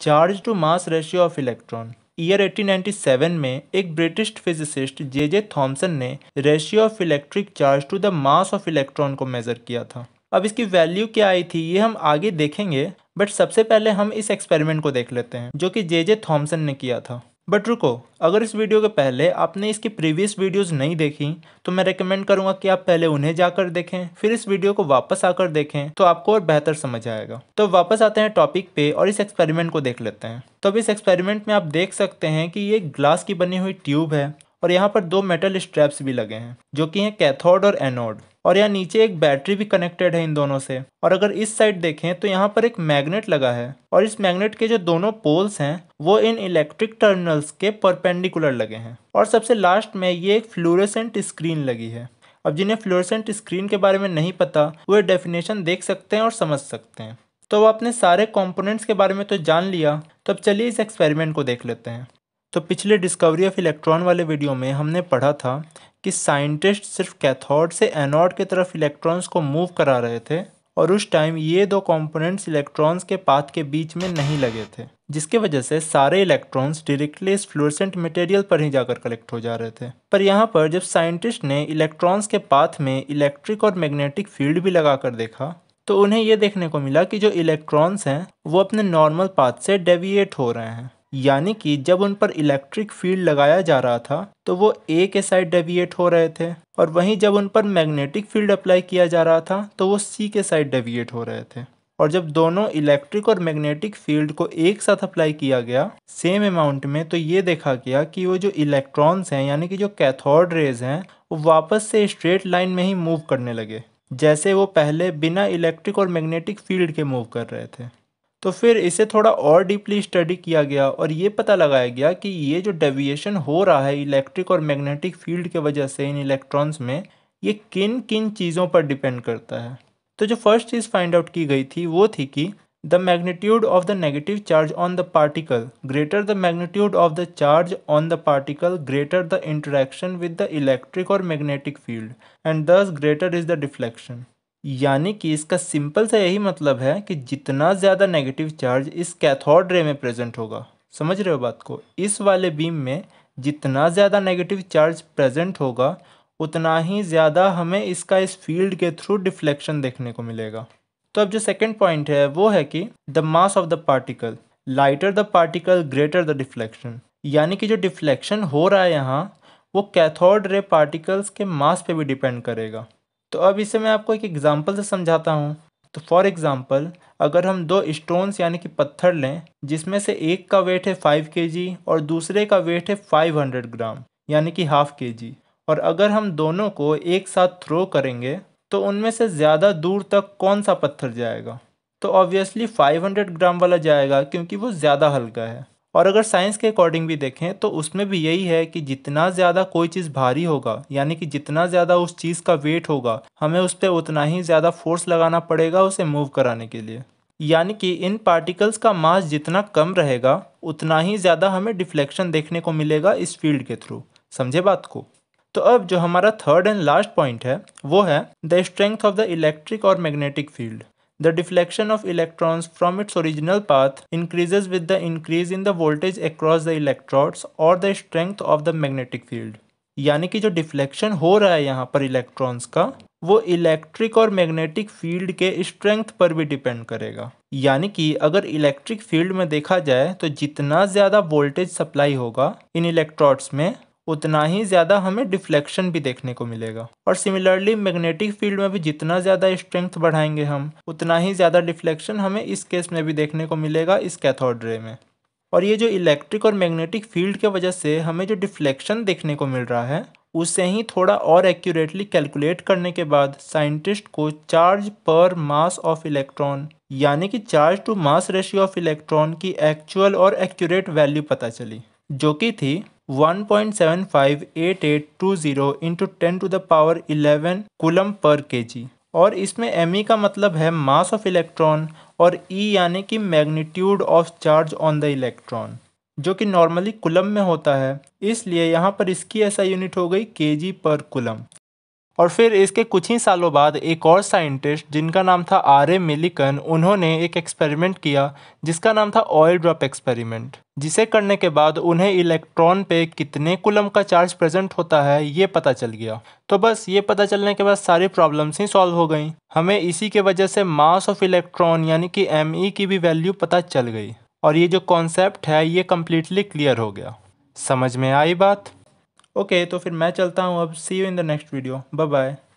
Charge to mass ratio of electron year 1897 में एक British physicist J J Thomson ने ratio of electric charge to the mass of electron को measure किया था अब इसकी वैल्यू क्या आई थी ये हम आगे देखेंगे बट सबसे पहले हम इस एक्सपेरिमेंट को देख लेते हैं जो कि जे जे थॉम्सन ने किया था बट रुको अगर इस वीडियो के पहले आपने इसकी प्रीवियस वीडियोस नहीं देखी तो मैं रेकमेंड करूंगा कि आप पहले उन्हें जाकर देखें फिर इस वीडियो को वापस आकर देखें तो आपको और बेहतर समझ आएगा तो वापस आते हैं टॉपिक पे और इस एक्सपेरिमेंट को देख लेते हैं तो अब इस एक्सपेरिमेंट में आप देख सकते हैं कि ये ग्लास की बनी हुई ट्यूब है और यहाँ पर दो मेटल स्ट्रैप्स भी लगे हैं जो कि हैं कैथोड और एनोड और यहाँ नीचे एक बैटरी भी कनेक्टेड है इन दोनों से और अगर इस साइड देखें तो यहाँ पर एक मैग्नेट लगा है और इस मैग्नेट के जो दोनों पोल्स हैं वो इन इलेक्ट्रिक टर्मिनल्स के परपेंडिकुलर लगे हैं और सबसे लास्ट में ये एक फ्लोरेसेंट स्क्रीन लगी है अब जिन्हें फ्लोरेसेंट स्क्रीन के बारे में नहीं पता वो डेफिनेशन देख सकते हैं और समझ सकते हैं तो वह अपने सारे कंपोनेंट्स के बारे में तो जान लिया तो अब चलिए इस एक्सपेरिमेंट को देख लेते हैं तो पिछले डिस्कवरी ऑफ इलेक्ट्रॉन वाले वीडियो में हमने पढ़ा था कि साइंटिस्ट सिर्फ कैथोड से एनोड की तरफ इलेक्ट्रॉन्स को मूव करा रहे थे और उस टाइम ये दो कंपोनेंट्स इलेक्ट्रॉन्स के पाथ के बीच में नहीं लगे थे जिसके वजह से सारे इलेक्ट्रॉन्स डायरेक्टली इस फ्लोरसेंट मटेरियल पर ही जाकर कलेक्ट हो जा रहे थे पर यहाँ पर जब साइंटिस्ट ने इलेक्ट्रॉन्स के पाथ में इलेक्ट्रिक और मैग्नेटिक फील्ड भी लगा कर देखा तो उन्हें यह देखने को मिला कि जो इलेक्ट्रॉन्स हैं वो अपने नॉर्मल पाथ से डेविएट हो रहे हैं यानी कि जब उन पर इलेक्ट्रिक फील्ड लगाया जा रहा था तो वो ए के साइड डेविएट हो रहे थे और वहीं जब उन पर मैग्नेटिक फील्ड अप्लाई किया जा रहा था तो वो सी के साइड डेविएट हो रहे थे और जब दोनों इलेक्ट्रिक और मैग्नेटिक फील्ड को एक साथ अप्लाई किया गया सेम अमाउंट में तो ये देखा गया कि वो जो इलेक्ट्रॉन्स हैं यानी कि जो कैथोड रेज हैं वो वापस से स्ट्रेट लाइन में ही मूव करने लगे जैसे वो पहले बिना इलेक्ट्रिक और मैग्नेटिक फील्ड के मूव कर रहे थे तो फिर इसे थोड़ा और डीपली स्टडी किया गया और ये पता लगाया गया कि ये जो डेविएशन हो रहा है इलेक्ट्रिक और मैग्नेटिक फील्ड के वजह से इन इलेक्ट्रॉन्स में ये किन किन चीज़ों पर डिपेंड करता है तो जो फर्स्ट चीज़ फाइंड आउट की गई थी वो थी कि the magnitude of the negative charge on the particle greater the magnitude of the charge on the particle greater the interaction with the electric और magnetic field and thus greater is the deflection यानी कि इसका simple सा यही मतलब है कि जितना ज़्यादा नेगेटिव चार्ज इस कैथोड रे में प्रेजेंट होगा समझ रहे हो बात को इस वाले बीम में जितना ज़्यादा नेगेटिव चार्ज प्रेजेंट होगा उतना ही ज़्यादा हमें इसका इस फील्ड के थ्रू डिफ्लेक्शन देखने को मिलेगा तो अब जो सेकेंड पॉइंट है वो है कि the mass of the particle lighter the particle greater the deflection यानी कि जो डिफ्लेक्शन हो रहा है यहाँ वो कैथोड रे पार्टिकल्स के मास पे भी डिपेंड करेगा तो अब इसे मैं आपको एक एग्ज़ाम्पल से समझाता हूँ तो फॉर एग्ज़ाम्पल अगर हम दो स्टोन्स यानी कि पत्थर लें जिसमें से एक का वेट है फाइव के और दूसरे का वेट है फाइव हंड्रेड ग्राम यानी कि हाफ के जी और अगर हम दोनों को एक साथ थ्रो करेंगे तो उनमें से ज़्यादा दूर तक कौन सा पत्थर जाएगा तो ऑब्वियसली 500 ग्राम वाला जाएगा क्योंकि वो ज़्यादा हल्का है और अगर साइंस के अकॉर्डिंग भी देखें तो उसमें भी यही है कि जितना ज़्यादा कोई चीज़ भारी होगा यानी कि जितना ज़्यादा उस चीज़ का वेट होगा हमें उस पर उतना ही ज़्यादा फोर्स लगाना पड़ेगा उसे मूव कराने के लिए यानी कि इन पार्टिकल्स का मास जितना कम रहेगा उतना ही ज़्यादा हमें डिफ्लेक्शन देखने को मिलेगा इस फील्ड के थ्रू समझे बात को तो अब जो हमारा थर्ड एंड लास्ट पॉइंट है वो है the strength of the electric और magnetic field The deflection of electrons from its original path increases with the increase in the voltage across the electrodes or the strength of the magnetic field. यानी कि जो deflection हो रहा है यहाँ पर electrons का वो इलेक्ट्रिक और मैग्नेटिक फील्ड के स्ट्रेंथ पर भी डिपेंड करेगा यानी कि अगर इलेक्ट्रिक फील्ड में देखा जाए तो जितना ज़्यादा वोल्टेज सप्लाई होगा इन इलेक्ट्रॉड्स में उतना ही ज़्यादा हमें डिफ्लेक्शन भी देखने को मिलेगा और सिमिलरली मैग्नेटिक फील्ड में भी जितना ज़्यादा स्ट्रेंथ बढ़ाएंगे हम उतना ही ज़्यादा डिफ्लेक्शन हमें इस केस में भी देखने को मिलेगा इस कैथोड रे में और ये जो इलेक्ट्रिक और मैग्नेटिक फील्ड की वजह से हमें जो डिफ्लेक्शन देखने को मिल रहा है उसे ही थोड़ा और एक्यूरेटली कैलकुलेट करने के बाद साइंटिस्ट को चार्ज पर मास ऑफ इलेक्ट्रॉन यानी कि charge to mass ratio of electron की एक्चुअल और एक्यूरेट वैल्यू पता चली जो कि थी one point seven five eight eight two zero into ten to the power eleven coulomb per K जी और इसमें एम e का मतलब है मास ऑफ इलेक्ट्रॉन और ई e यानी कि magnitude of charge on the electron जो कि नॉर्मली कुलम में होता है इसलिए यहाँ पर इसकी ऐसा यूनिट हो गई के जी पर कुलम और फिर इसके कुछ ही सालों बाद एक और साइंटिस्ट जिनका नाम था आर ए मिलिकन उन्होंने एक एक्सपेरिमेंट किया जिसका नाम था ऑयल ड्रॉप एक्सपेरिमेंट जिसे करने के बाद उन्हें इलेक्ट्रॉन पे कितने कुलम का चार्ज प्रेजेंट होता है ये पता चल गया तो बस ये पता चलने के बाद सारी प्रॉब्लम्स ही सॉल्व हो गई हमें इसी के वजह से मास ऑफ इलेक्ट्रॉन यानी कि एम ई की भी वैल्यू पता चल गई और ये जो कॉन्सेप्ट है ये कम्प्लीटली क्लियर हो गया समझ में आई बात ओके तो फिर मैं चलता हूँ अब see you in the next video bye bye